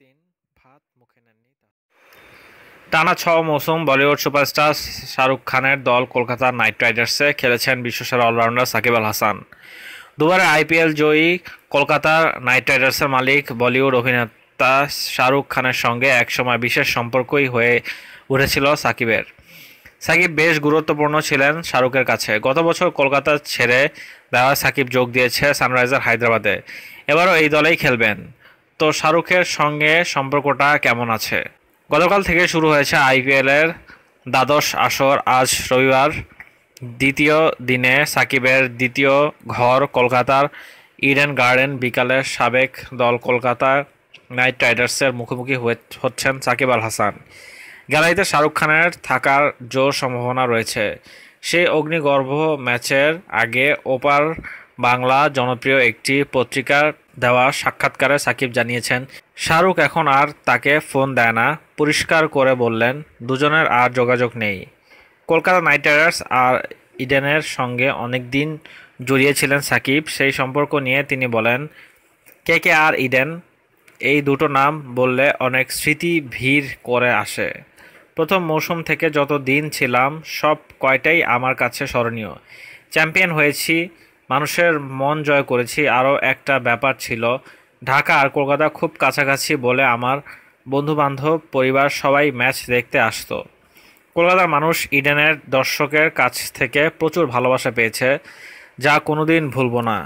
দিন ভাত মুখে নেননি টানা ছ মৌসুম বলিউড সুপারস্টার শাহরুখ খানের দল কলকাতার নাইট রাইডার্সে খেলেছেন বিশ্বসেরা অলরাউন্ডার সাকিব আল হাসান দুবারে আইপিএল জয়ী কলকাতা নাইট রাইডার্সের মালিক বলিউড অভিনেতা শাহরুখ খানের সঙ্গে একসময় বিশেষ সম্পর্কই হয়ে উঠেছিল সাকিবের সাকিব বেশ গুরুত্বপূর্ণ ছিলেন শাহরুখের কাছে গত বছর কলকাতা ছেড়ে দেওয়া সাকিব যোগ দিয়েছে সানরাইজার হায়দ্রাবাদে এবারও এই দলেই খেলবেন তো শাহরুখের সঙ্গে সম্পর্কটা কেমন আছে গতকাল থেকে শুরু হয়েছে আইপিএলের দ্বাদশ আসর আজ রবিবার দ্বিতীয় দিনে সাকিবের দ্বিতীয় ঘর কলকাতার ইডেন গার্ডেন বিকালে সাবেক দল কলকাতা নাইট রাইডার্সের মুখোমুখি হচ্ছেন সাকিব আল হাসান গ্যালারিতে শাহরুখ খানের থাকার জোর সম্ভাবনা রয়েছে সেই অগ্নিগর্ভ ম্যাচের আগে ওপার বাংলা জনপ্রিয় একটি পত্রিকার দেওয়া সাক্ষাৎকারে সাকিব জানিয়েছেন শাহরুখ এখন আর তাকে ফোন দেয় না পরিষ্কার করে বললেন দুজনের আর যোগাযোগ নেই কলকাতা নাইট রাইডার্স আর ইডেনের সঙ্গে অনেক দিন জড়িয়েছিলেন সাকিব সেই সম্পর্ক নিয়ে তিনি বলেন কে কে আর ইডেন এই দুটো নাম বললে অনেক স্মৃতি ভিড় করে আসে প্রথম মৌসুম থেকে যত দিন ছিলাম সব কয়টাই আমার কাছে স্মরণীয় চ্যাম্পিয়ন হয়েছি মানুষের মন জয় করেছি আরও একটা ব্যাপার ছিল ঢাকা আর কলকাতা খুব কাছাকাছি বলে আমার বন্ধুবান্ধব পরিবার সবাই ম্যাচ দেখতে আসতো কলকাতার মানুষ ইডেনের দর্শকের কাছ থেকে প্রচুর ভালোবাসা পেয়েছে যা কোনোদিন ভুলব না